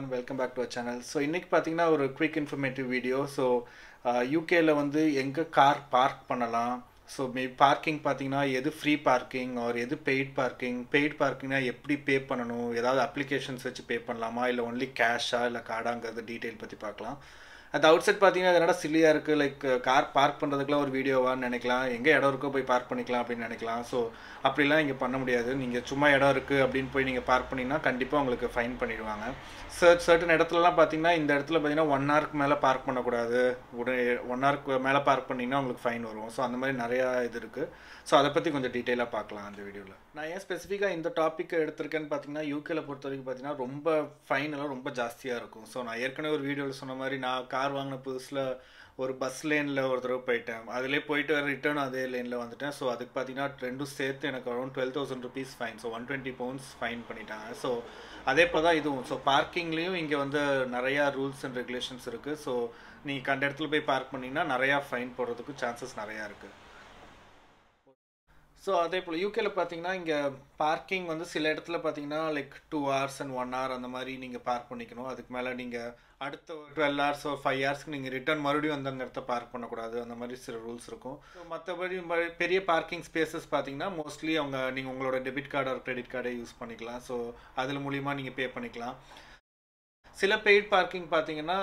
one welcome back to a channel so இன்றைக்கி பார்த்தீங்கன்னா ஒரு குயிக் இன்ஃபர்மேட்டிவ் வீடியோ ஸோ யூகேயில் வந்து எங்கே கார் பார்க் பண்ணலாம் ஸோ மே பார்க்கிங் பார்த்தீங்கன்னா எது ஃப்ரீ பார்க்கிங் ஆர் எது பெய்ட் பார்க்கிங் பெய்ட் பார்க்கிங்னா எப்படி பே பண்ணணும் ஏதாவது அப்ளிகேஷன்ஸ் வச்சு பே பண்ணலாமா இல்லை ஒன்லி கேஷா இல்லை கார்டாங்கிறது டீட்டெயில் பற்றி பார்க்கலாம் அது அவுட் சைட் பார்த்தீங்கன்னா என்னடா சில்லியாக இருக்குது லைக் கார் பார்க் பண்ணுறதுக்குலாம் ஒரு வீடியோவான்னு நினைக்கலாம் எங்கே இடம் இருக்கோ போய் பார்க் பண்ணிக்கலாம் அப்படின்னு நினைக்கலாம் ஸோ அப்படிலாம் இங்கே பண்ண முடியாது நீங்கள் சும்மா இடம் இருக்குது அப்படின்னு போய் நீங்கள் பார்க் பண்ணிங்கன்னா கண்டிப்பாக உங்களுக்கு ஃபைன் பண்ணிடுவாங்க சர்ட் சர்ட்டன் இடத்துலலாம் பார்த்தீங்கன்னா இந்த இடத்துல பார்த்தீங்கன்னா ஒன் ஹவருக்கு மேலே பார்க் பண்ணக்கூடாது உடனே ஒன் ஹவருக்கு மேலே பார்க் பண்ணிங்கன்னா உங்களுக்கு ஃபைன் வரும் ஸோ அந்த மாதிரி நிறையா இது இருக்குது ஸோ அதை பற்றி கொஞ்சம் டீட்டெயிலாக பார்க்கலாம் அந்த வீடியோவில் நான் ஏன் ஸ்பெசிஃபிக்காக இந்த டாப்பிக் எடுத்திருக்கேன்னு பார்த்தீங்கன்னா யூகேல பொறுத்த வரைக்கும் பார்த்தீங்கன்னா ரொம்ப ஃபைன் எல்லாம் ரொம்ப ஜாஸ்தியாக இருக்கும் ஸோ நான் ஏற்கனவே ஒரு வீடியோவில் சொன்ன மாதிரி நான் கார் வாங்கின புதுசில் ஒரு பஸ் லேனில் ஒரு தடவை போயிட்டேன் அதிலே போயிட்டு வர ரிட்டர்ன் அதே லேனில் வந்துட்டேன் ஸோ அதுக்கு பார்த்தீங்கன்னா ரெண்டும் சேர்த்து எனக்கு around twelve thousand rupees fine so one twenty pounds fine பண்ணிட்டாங்க ஸோ அதே போல் தான் இதுவும் ஸோ பார்க்கிங்லேயும் இங்கே வந்து நிறையா ரூல்ஸ் அண்ட் ரெகுலேஷன்ஸ் இருக்குது ஸோ நீங்கள் கண்ட இடத்துல போய் பார்க் பண்ணிங்கன்னா நிறையா ஃபைன் போடுறதுக்கு சான்சஸ் நிறையா இருக்குது ஸோ அதே போல் யூகேல பார்த்தீங்கன்னா இங்கே பார்க்கிங் வந்து சில இடத்துல பார்த்தீங்கன்னா like two hours and one hour அந்த மாதிரி நீங்கள் பார்க் பண்ணிக்கணும் அதுக்கு மேலே நீங்கள் அடுத்த ஒரு டுவெல் ஹவர்ஸ் ஒரு ஃபைவ் ஹவர்ஸ்க்கு நீங்கள் ரிட்டர்ன் மறுபடியும் வந்து அந்த இடத்த பார்க் பண்ணக்கூடாது அந்த மாதிரி சில ரூல்ஸ் இருக்கும் ஸோ மற்றபடி பெரிய பார்க்கிங் ஸ்பேசஸ் பார்த்தீங்கன்னா மோஸ்ட்லி அவங்க நீங்கள் உங்களோட டெபிட் கார்டு ஒரு கிரெடிட் கார்டை யூஸ் பண்ணிக்கலாம் ஸோ அதில் மூலியமாக நீங்கள் பே பண்ணிக்கலாம் சில பெய்ட் பார்க்கிங் பார்த்தீங்கன்னா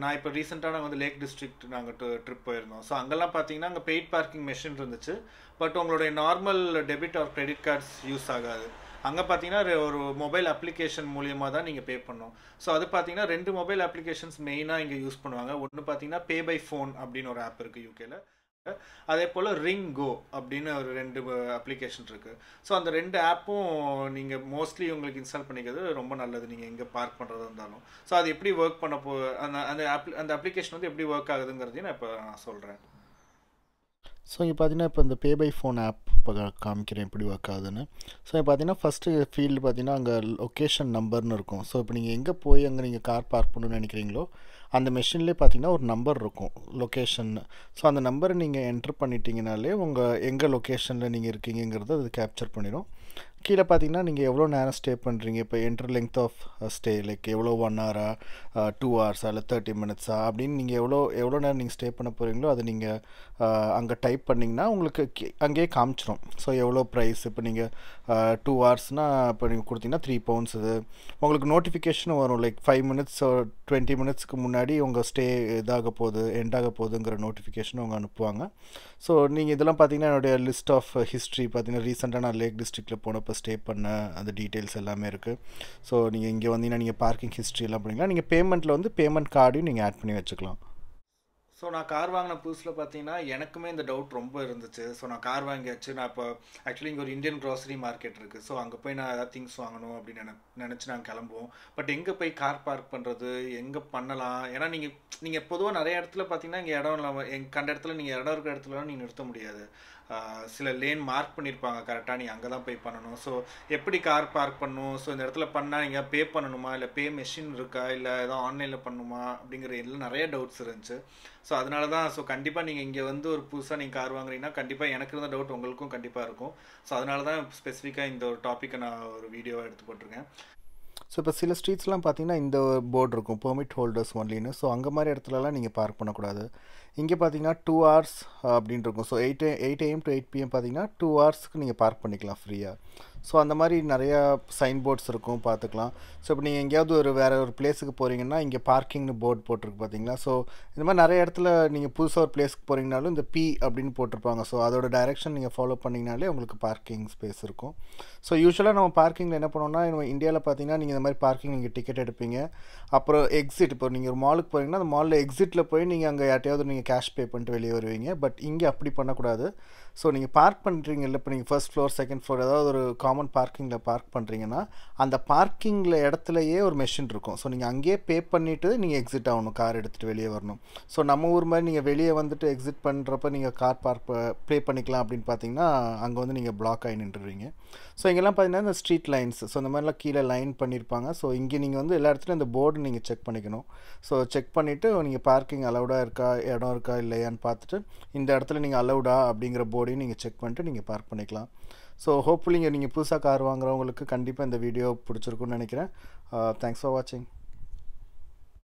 நான் இப்போ ரீசெண்டாக நாங்கள் வந்து லேக் டிஸ்ட்ரிக்ட் நாங்கள் ட்ரிப் போயிருந்தோம் ஸோ அங்கெல்லாம் பார்த்தீங்கன்னா அங்கே பெய்ட் பார்க்கிங் மெஷின் இருந்துச்சு பட் உங்களுடைய normal debit or credit cards use ஆகாது அங்கே பார்த்தீங்கன்னா ஒரு மொபைல் அப்ளிகேஷன் மூலியமாக தான் நீங்கள் பே பண்ணணும் ஸோ அது பார்த்தீங்கன்னா ரெண்டு மொபைல் அப்ளிகேஷன்ஸ் மெயினாக இங்கே யூஸ் பண்ணுவாங்க ஒன்று பார்த்தீங்கன்னா பே பை ஃபோன் அப்படின்னு ஒரு ஆப் இருக்குது யூகேல அதே போல் கோ அப்படின்னு ஒரு ரெண்டு அப்ளிகேஷன் இருக்குது ஸோ அந்த ரெண்டு ஆப்பும் நீங்கள் மோஸ்ட்லி உங்களுக்கு இன்ஸ்டால் பண்ணிக்கிறது ரொம்ப நல்லது நீங்கள் எங்கே பார்க் பண்ணுறதா இருந்தாலும் ஸோ அது எப்படி ஒர்க் பண்ண போ அந்த அந்த அப்ளி அந்த அப்ளிகேஷன் வந்து எப்படி ஒர்க் ஆகுதுங்கிறதையும் நான் இப்போ நான் சொல்கிறேன் ஸோ இங்கே பார்த்தீங்கன்னா இப்போ இந்த பே பை ஃபோன் ஆப் இப்போ காமிக்கிறேன் எப்படி ஒர்க் ஆகுதுன்னு ஸோ இங்கே பார்த்தீங்கன்னா ஃபஸ்ட்டு ஃபீல்டு பார்த்தீங்கன்னா அங்கே லொக்கேஷன் நம்பர்னு இருக்கும் ஸோ இப்போ நீங்கள் எங்கே போய் அங்கே நீங்கள் கார் பார்க் பண்ணணும்னு நினைக்கிறீங்களோ அந்த மெஷின்லேயே பார்த்தீங்கன்னா ஒரு நம்பர் இருக்கும் லொக்கேஷன் ஸோ அந்த நம்பரை நீங்கள் என்ட்ரு பண்ணிட்டீங்கனாலே உங்கள் எங்கே லொக்கேஷனில் நீங்கள் இருக்கீங்கிறத அது கேப்சர் பண்ணிடும் கீழே பார்த்தீங்கன்னா நீங்கள் எவ்வளோ நேரம் ஸ்டே பண்ணுறீங்க இப்போ என்ட்ரு லெங்க் ஆஃப் ஸ்டே லைக் எவ்வளோ ஒன் ஹவரா டூ ஹவர்ஸா இல்லை தேர்ட்டி மினிட்ஸா அப்படின்னு நீங்கள் எவ்வளோ எவ்வளோ நேரம் நீங்கள் ஸ்டே பண்ண போகிறீங்களோ அதை நீங்கள் uh, அங்கே டைப் பண்ணிங்கன்னா உங்களுக்கு அங்கேயே காமிச்சிடும் ஸோ எவ்வளோ ப்ரைஸ் இப்போ நீங்கள் டூ ஹவர்ஸ்னால் இப்போ நீங்கள் கொடுத்தீங்கன்னா த்ரீ பவுண்ட்ஸ் இது உங்களுக்கு நோட்டிஃபிகேஷன் வரும் லைக் ஃபைவ் மினிட்ஸ் டுவெண்ட்டி மினிட்ஸ்க்கு முன்னாடி உங்கள் ஸ்டே இதாக போகுது எண்டாக போகுதுங்கிற நோட்டிஃபிகேஷன் அவங்க அனுப்புவாங்க ஸோ நீங்கள் இதெல்லாம் பார்த்தீங்கன்னா என்னுடைய லிஸ்ட் ஆஃப் ஹிஸ்ட்ரி பார்த்தீங்கன்னா ரீசெண்டாக நான் லேக் டிஸ்ட்ரிக்டில் போனப்போ ஸ்டே பண்ண அந்த டீட்டெயில்ஸ் எல்லாமே இருக்குது ஸோ நீங்கள் இங்கே வந்தீங்கன்னா நீங்கள் பார்க்கிங் ஹிஸ்ட்ரி எல்லாம் பண்ணிங்கன்னா நீங்கள் பேமெண்ட்டில் வந்து பேமெண்ட் கார்டையும் நீங்கள் ஆட் பண்ணி வச்சுக்கலாம் ஸோ நான் கார் வாங்கின புதுசில் பார்த்தீங்கன்னா எனக்குமே இந்த டவுட் ரொம்ப இருந்துச்சு ஸோ நான் கார் வாங்கியாச்சு நான் இப்போ ஆக்சுவலி இங்கே ஒரு இந்தியன் க்ராசரி மார்க்கெட் இருக்குது ஸோ அங்கே போய் நான் ஏதாவது திங்ஸ் வாங்கணும் அப்படின்னு நினை நினச்சி நாங்கள் கிளம்புவோம் பட் எங்கே போய் கார் பார்க் பண்ணுறது எங்கே பண்ணலாம் ஏன்னா நீங்கள் நீங்கள் பொதுவாக நிறைய இடத்துல பார்த்தீங்கன்னா இங்கே இடம் இல்லாமல் எங்கள் கண்ட இடத்துல நீங்கள் இடம் இருக்கிற இடத்துல நீங்கள் நிறுத்த முடியாது சில லேன் மார்க் பண்ணியிருப்பாங்க கரெக்டாக நீங்கள் அங்கே தான் பே பண்ணணும் ஸோ எப்படி கார் பார்க் பண்ணணும் ஸோ இந்த இடத்துல பண்ணால் நீங்கள் பே பண்ணணுமா இல்லை பே மெஷின் இருக்கா இல்லை எதாவது ஆன்லைனில் பண்ணணுமா அப்படிங்கிற எல்லாம் நிறைய டவுட்ஸ் இருந்துச்சு ஸோ அதனால தான் ஸோ கண்டிப்பாக நீங்கள் இங்கே வந்து ஒரு புதுசாக நீங்கள் கார் வாங்குறீங்கன்னா கண்டிப்பாக எனக்கு இருந்த டவுட் உங்களுக்கும் கண்டிப்பாக இருக்கும் ஸோ அதனால தான் ஸ்பெசிஃபிக்காக இந்த ஒரு டாப்பிக்கை நான் ஒரு வீடியோவாக எடுத்து போட்டிருக்கேன் ஸோ இப்போ சில ஸ்ட்ரீட்ஸ்லாம் பார்த்தீங்கன்னா இந்த போர்டு இருக்கும் பெர்மிட் ஹோல்டர்ஸ் ஒன்லின்னு ஸோ அங்கே மாதிரி இடத்துலலாம் நீங்கள் பார்க் பண்ணக்கூடாது இங்கே பார்த்தீங்கன்னா டூ ஹவர்ஸ் அப்படின்னு இருக்கும் so eight eight AM to eight PM பார்த்தீங்கன்னா டூ ஹவர்ஸ்க்கு நீங்கள் பார்க் பண்ணிக்கலாம் ஃப்ரீயாக ஸோ அந்த மாதிரி நிறையா சைன் போர்ட்ஸ் இருக்கும் பார்த்துக்கலாம் ஸோ இப்போ நீங்கள் எங்கேயாவது ஒரு வேறு ஒரு பிளேஸுக்கு போகிறீங்கன்னா இங்கே பார்க்கிங்னு போர்டு போட்டிருக்கு பார்த்தீங்களா ஸோ இந்த மாதிரி நிறைய இடத்துல நீங்கள் புதுசாக ஒரு பிளேஸ்க்கு போகிறீங்கனாலும் இந்த பி அப்படின்னு போட்டிருப்பாங்க ஸோ அதோட டைரெக்ஷன் நீங்கள் ஃபாலோ பண்ணிங்கனாலே உங்களுக்கு பார்க்கிங் ஸ்பேஸ் இருக்கும் ஸோ யூஸ்வலாக நம்ம பார்க்கிங்கில் என்ன பண்ணோம்னா நம்ம இந்தியாவில் பார்த்தீங்கன்னா நீங்கள் இந்த மாதிரி பார்க்கிங் நீங்கள் டிக்கெட் எடுப்பீங்க அப்புறம் எக்ஸிட் இப்போ நீங்கள் ஒரு மாலுக்கு போகிறீங்கன்னா அந்த மாலில் எக்ஸிட்டில் போய் நீங்கள் அங்கே யார்ட்டையாவது நீங்கள் கேஷ் பே பண்ணிட்டு வெளியே வருவீங்க பட் இங்கே அப்படி பண்ணக்கூடாது ஸோ நீங்கள் பார்க் பண்ணுறீங்க இல்லை இப்போ நீங்கள் ஃபஸ்ட் ஃப்ளோர் செகண்ட் ஃப்ளோர் ஏதாவது ஒரு காமன் பார்க்கிங்கில் பார்க் பண்ணுறீங்கன்னா அந்த பார்க்கிங்கில் இடத்துலையே ஒரு மெஷின் இருக்கும் ஸோ நீங்கள் அங்கேயே பே பண்ணிவிட்டு நீங்கள் எக்ஸிட் ஆகணும் கார் எடுத்துகிட்டு வெளியே வரணும் ஸோ நம்ம ஊர் மாதிரி நீங்கள் வெளியே வந்துட்டு எக்ஸிட் பண்ணுறப்ப நீங்கள் கார் பார்க் ப்ளே பண்ணிக்கலாம் அப்படின்னு பார்த்தீங்கன்னா அங்கே வந்து நீங்கள் பிளாக் ஆகி நின்றுடுவீங்க ஸோ இங்கெல்லாம் பார்த்தீங்கன்னா இந்த ஸ்ட்ரீட் லைன்ஸ் ஸோ இந்த மாதிரிலாம் கீழே லைன் பண்ணியிருப்பாங்க ஸோ இங்கே நீங்கள் வந்து எல்லா இடத்துலையும் இந்த போர்டு நீங்கள் செக் பண்ணிக்கணும் ஸோ செக் பண்ணிவிட்டு நீங்கள் பார்க்கிங் அலௌடாக இருக்கா இடம் இருக்கா இல்லையான்னு பார்த்துட்டு இந்த இடத்துல நீங்கள் அலௌடா அப்படிங்கிற போர்டையும் நீங்கள் செக் பண்ணிட்டு நீங்கள் பார்க் பண்ணிக்கலாம் ஸோ ஹோப்ஃபுல்லி இங்கே நீங்கள் புதுசாக கார் வாங்குறவங்களுக்கு கண்டிப்பாக இந்த வீடியோ பிடிச்சிருக்குன்னு நினைக்கிறேன் தேங்க்ஸ் ஃபார் வாட்சிங்